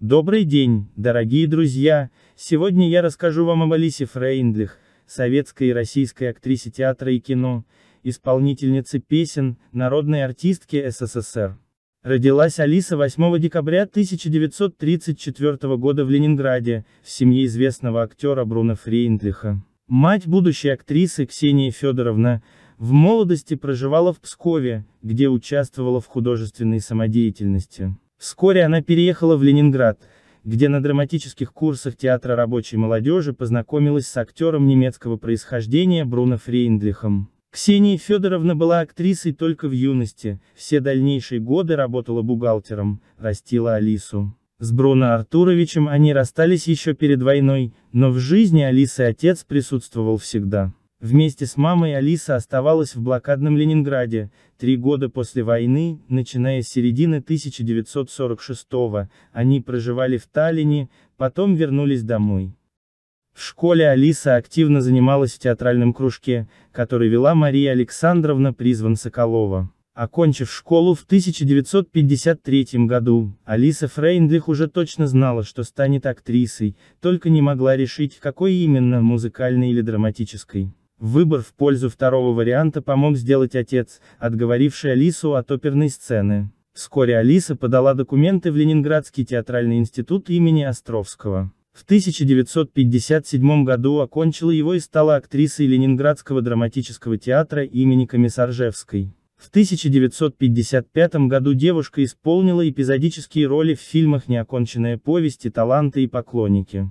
Добрый день, дорогие друзья! Сегодня я расскажу вам об Алисе Фрейндлих, советской и российской актрисе театра и кино, исполнительнице песен, народной артистке СССР. Родилась Алиса 8 декабря 1934 года в Ленинграде, в семье известного актера Бруно Фрейндлиха. Мать будущей актрисы Ксения Федоровна, в молодости проживала в Пскове, где участвовала в художественной самодеятельности. Вскоре она переехала в Ленинград, где на драматических курсах Театра рабочей молодежи познакомилась с актером немецкого происхождения Бруно Фрейндлихом. Ксения Федоровна была актрисой только в юности, все дальнейшие годы работала бухгалтером, растила Алису. С Бруно Артуровичем они расстались еще перед войной, но в жизни Алисы отец присутствовал всегда. Вместе с мамой Алиса оставалась в блокадном Ленинграде, три года после войны, начиная с середины 1946-го, они проживали в Таллине, потом вернулись домой. В школе Алиса активно занималась в театральном кружке, который вела Мария Александровна Призван Соколова. Окончив школу в 1953 году, Алиса Фрейндлих уже точно знала, что станет актрисой, только не могла решить, какой именно, музыкальной или драматической. Выбор в пользу второго варианта помог сделать отец, отговоривший Алису от оперной сцены. Вскоре Алиса подала документы в Ленинградский театральный институт имени Островского. В 1957 году окончила его и стала актрисой Ленинградского драматического театра имени Комиссаржевской. В 1955 году девушка исполнила эпизодические роли в фильмах «Неоконченная повесть» и «Таланты и поклонники».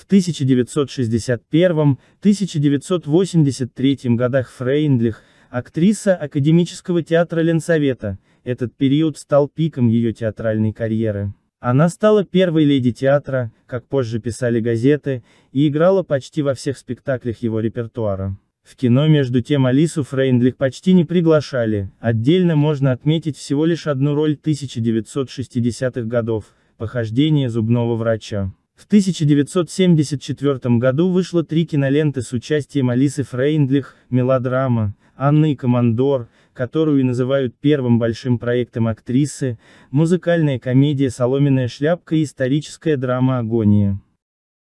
В 1961-1983 годах Фрейндлих, актриса Академического театра Ленсовета, этот период стал пиком ее театральной карьеры. Она стала первой леди театра, как позже писали газеты, и играла почти во всех спектаклях его репертуара. В кино между тем Алису Фрейндлих почти не приглашали, отдельно можно отметить всего лишь одну роль 1960-х годов, похождение зубного врача. В 1974 году вышло три киноленты с участием Алисы Фрейндлих, мелодрама, Анны и Командор, которую и называют первым большим проектом актрисы, музыкальная комедия «Соломенная шляпка» и историческая драма «Агония».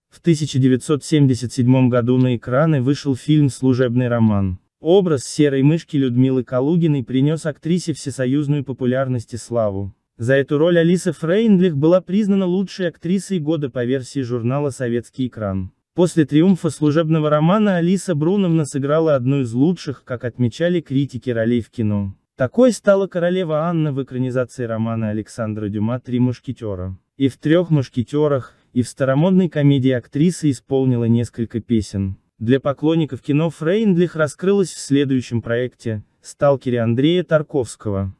В 1977 году на экраны вышел фильм «Служебный роман». Образ серой мышки Людмилы Калугиной принес актрисе всесоюзную популярность и славу. За эту роль Алиса Фрейндлих была признана лучшей актрисой года по версии журнала «Советский экран». После триумфа служебного романа Алиса Бруновна сыграла одну из лучших, как отмечали критики ролей в кино. Такой стала королева Анна в экранизации романа Александра Дюма «Три мушкетера». И в «Трех мушкетерах», и в старомодной комедии актриса исполнила несколько песен. Для поклонников кино Фрейндлих раскрылась в следующем проекте «Сталкере» Андрея Тарковского.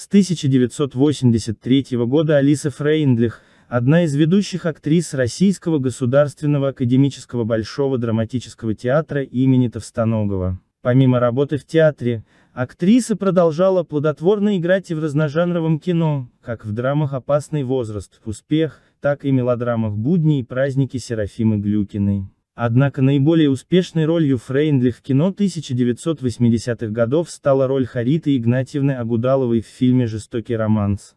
С 1983 года Алиса Фрейндлих, одна из ведущих актрис Российского государственного академического Большого драматического театра имени Товстоногова. Помимо работы в театре, актриса продолжала плодотворно играть и в разножанровом кино, как в драмах «Опасный возраст», «Успех», так и мелодрамах «Будни» и «Праздники» Серафимы Глюкиной. Однако наиболее успешной ролью Фрейндлих в кино 1980-х годов стала роль Хариты Игнатьевны Агудаловой в фильме «Жестокий романс».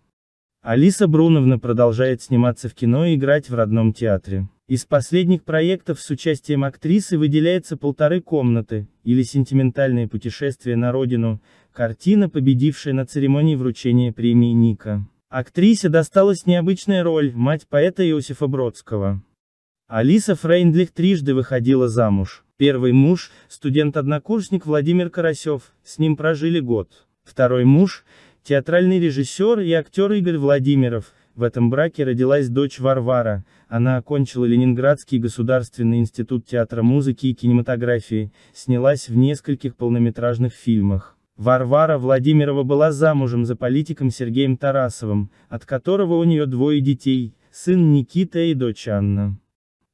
Алиса Бруновна продолжает сниматься в кино и играть в родном театре. Из последних проектов с участием актрисы выделяется «Полторы комнаты» или «Сентиментальное путешествие на родину», картина, победившая на церемонии вручения премии Ника. Актрисе досталась необычная роль, мать поэта Иосифа Бродского. Алиса Фрейндлих трижды выходила замуж. Первый муж, студент-однокурсник Владимир Карасев, с ним прожили год. Второй муж, театральный режиссер и актер Игорь Владимиров, в этом браке родилась дочь Варвара, она окончила Ленинградский государственный институт театра музыки и кинематографии, снялась в нескольких полнометражных фильмах. Варвара Владимирова была замужем за политиком Сергеем Тарасовым, от которого у нее двое детей, сын Никита и дочь Анна.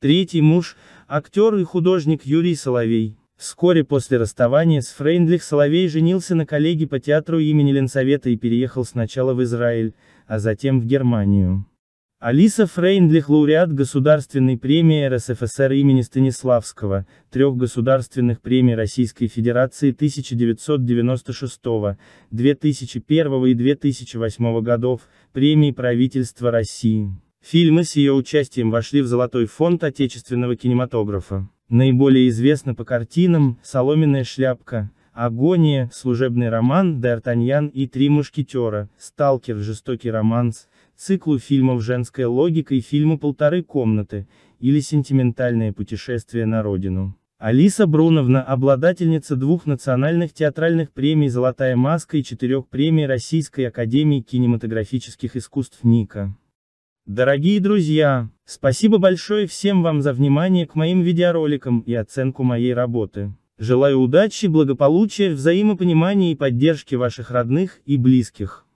Третий муж, актер и художник Юрий Соловей. Вскоре после расставания с Фрейндлих Соловей женился на коллеге по театру имени Ленсовета и переехал сначала в Израиль, а затем в Германию. Алиса Фрейндлих – лауреат Государственной премии РСФСР имени Станиславского, трех государственных премий Российской Федерации 1996, 2001 и 2008 годов, премии правительства России. Фильмы с ее участием вошли в золотой фонд отечественного кинематографа. Наиболее известна по картинам «Соломенная шляпка», «Агония», «Служебный роман», «Д'Артаньян» и «Три мушкетера», «Сталкер», «Жестокий романс», циклу фильмов «Женская логика» и фильму «Полторы комнаты» или «Сентиментальное путешествие на родину». Алиса Бруновна – обладательница двух национальных театральных премий «Золотая маска» и четырех премий Российской академии кинематографических искусств «Ника». Дорогие друзья, спасибо большое всем вам за внимание к моим видеороликам и оценку моей работы. Желаю удачи, благополучия, взаимопонимания и поддержки ваших родных и близких.